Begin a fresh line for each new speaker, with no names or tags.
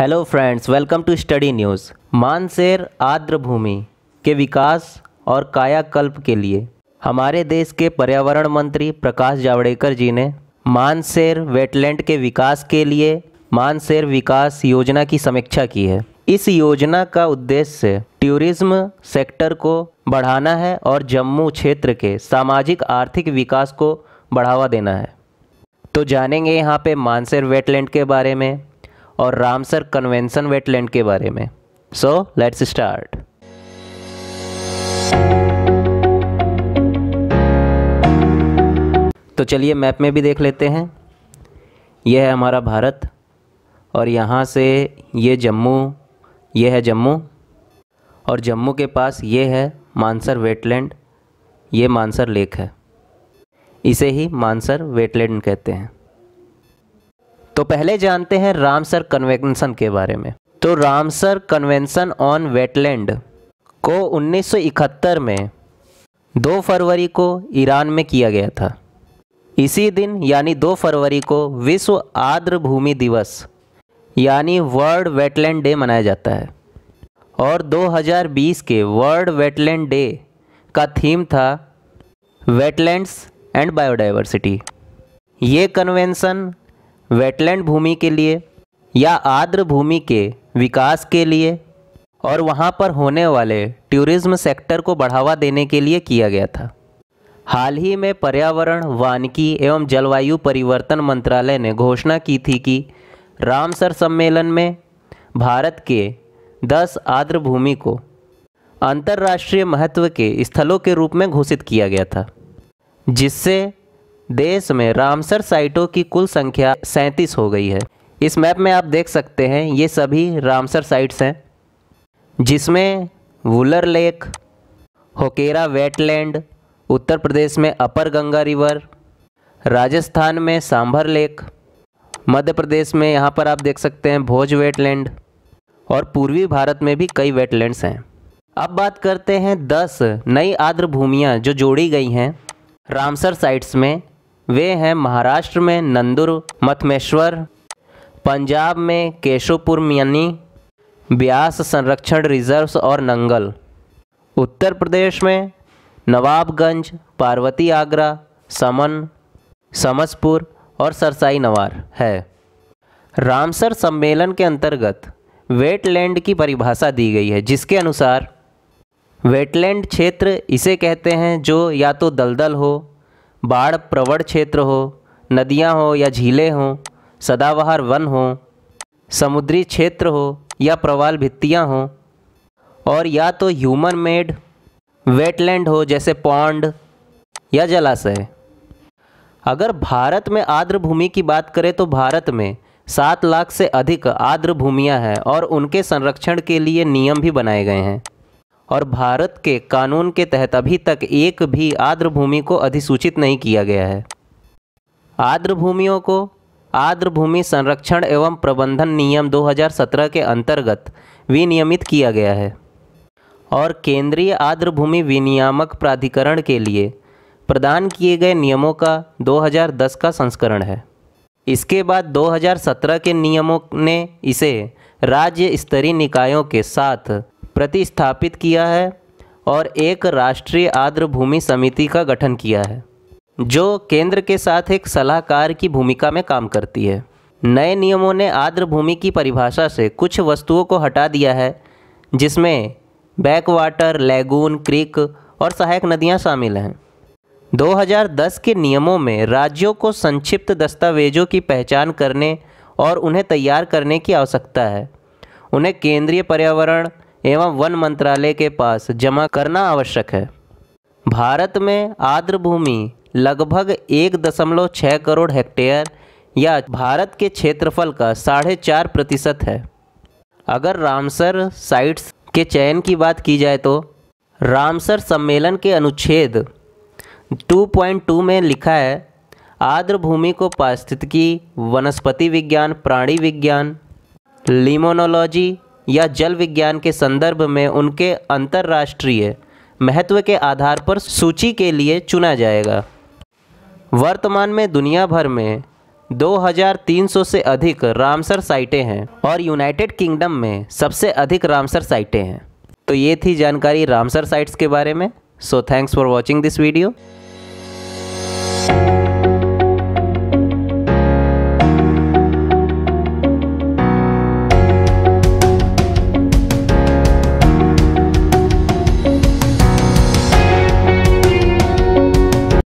hello friends welcome to study news Mansar आर्द्र भूमि के विकास और कायाकल्प के लिए हमारे देश के पर्यावरण मंत्री प्रकाश जावड़ेकर जी ने मानसेर वेटलैंड के विकास के लिए मानसेर विकास योजना की समीक्षा की है इस योजना का उद्देश्य टूरिज्म सेक्टर को बढ़ाना है और जम्मू क्षेत्र के सामाजिक आर्थिक विकास को बढ़ावा देना है तो जानेंगे यहाँ पे मानसेर वेटलैंड के बारे में और रामसर कन्वेंशन वेटलैंड के बारे में सो लेट्स स्टार्ट तो चलिए मैप में भी देख लेते हैं यह है हमारा भारत और यहाँ से ये जम्मू ये है जम्मू और जम्मू के पास ये है मानसर वेटलैंड ये मानसर लेक है इसे ही मानसर वेटलैंड कहते हैं तो पहले जानते हैं रामसर कन्वेंशन के बारे में तो रामसर कन्वेंशन ऑन वेटलैंड को 1971 में 2 फरवरी को ईरान में किया गया था इसी दिन यानी 2 फरवरी को विश्व आर्द्र भूमि दिवस यानी वर्ल्ड वेटलैंड डे मनाया जाता है और 2020 के वर्ल्ड वेटलैंड डे का थीम था वेटलैंड्स एंड बायोडाइवर्सिटी ये कन्वेंशन वेटलैंड भूमि के लिए या आर्द्र भूमि के विकास के लिए और वहाँ पर होने वाले टूरिज्म सेक्टर को बढ़ावा देने के लिए किया गया था हाल ही में पर्यावरण वानिकी एवं जलवायु परिवर्तन मंत्रालय ने घोषणा की थी कि रामसर सम्मेलन में भारत के 10 आर्द्र भूमि को अंतर्राष्ट्रीय महत्व के स्थलों के रूप में घोषित किया गया था जिससे देश में रामसर साइटों की कुल संख्या सैंतीस हो गई है इस मैप में आप देख सकते हैं ये सभी रामसर साइट्स हैं जिसमें वुलर लेक होकेरा वेटलैंड उत्तर प्रदेश में अपर गंगा रिवर राजस्थान में सांभर लेक मध्य प्रदेश में यहाँ पर आप देख सकते हैं भोज वेटलैंड और पूर्वी भारत में भी कई वेटलैंड्स हैं अब बात करते हैं दस नई आर्द्र भूमियाँ जो जोड़ी गई हैं रामसर साइट्स में वे हैं महाराष्ट्र में नंदुर मथमेश्वर पंजाब में केशोपुर मियनी ब्यास संरक्षण रिजर्व्स और नंगल उत्तर प्रदेश में नवाबगंज पार्वती आगरा समन समसपुर और सरसाई नवार है रामसर सम्मेलन के अंतर्गत वेटलैंड की परिभाषा दी गई है जिसके अनुसार वेटलैंड क्षेत्र इसे कहते हैं जो या तो दलदल हो बाढ़ प्रवण क्षेत्र हो नदियाँ हो या झीलें हों सदाबहार वन हो समुद्री क्षेत्र हो या प्रवाल भित्तियाँ हों और या तो ह्यूमन मेड वेटलैंड हो जैसे पौंड या जलाशय अगर भारत में आर्द्र भूमि की बात करें तो भारत में सात लाख से अधिक आर्द्र भूमियाँ हैं और उनके संरक्षण के लिए नियम भी बनाए गए हैं और भारत के कानून के तहत अभी तक एक भी आर्द्र भूमि को अधिसूचित नहीं किया गया है आर्द्र भूमियों को आर्द्र भूमि संरक्षण एवं प्रबंधन नियम 2017 के अंतर्गत विनियमित किया गया है और केंद्रीय आर्द्र भूमि विनियामक प्राधिकरण के लिए प्रदान किए गए नियमों का 2010 का संस्करण है इसके बाद 2017 के नियमों ने इसे राज्य स्तरीय निकायों के साथ प्रतिस्थापित किया है और एक राष्ट्रीय आर्द्र भूमि समिति का गठन किया है जो केंद्र के साथ एक सलाहकार की भूमिका में काम करती है नए नियमों ने आर्द्र भूमि की परिभाषा से कुछ वस्तुओं को हटा दिया है जिसमें बैकवाटर लैगून क्रिक और सहायक नदियां शामिल हैं 2010 के नियमों में राज्यों को संक्षिप्त दस्तावेजों की पहचान करने और उन्हें तैयार करने की आवश्यकता है उन्हें केंद्रीय पर्यावरण एवं वन मंत्रालय के पास जमा करना आवश्यक है भारत में आर्द्र भूमि लगभग एक दशमलव छः करोड़ हेक्टेयर या भारत के क्षेत्रफल का साढ़े चार प्रतिशत है अगर रामसर साइट्स के चयन की बात की जाए तो रामसर सम्मेलन के अनुच्छेद 2.2 में लिखा है आर्द्र भूमि को पारिस्थितिकी वनस्पति विज्ञान प्राणी विज्ञान लिमोनोलॉजी या जल विज्ञान के संदर्भ में उनके अंतर्राष्ट्रीय महत्व के आधार पर सूची के लिए चुना जाएगा वर्तमान में दुनिया भर में 2300 से अधिक रामसर साइटें हैं और यूनाइटेड किंगडम में सबसे अधिक रामसर साइटें हैं तो ये थी जानकारी रामसर साइट्स के बारे में so thanks for watching this video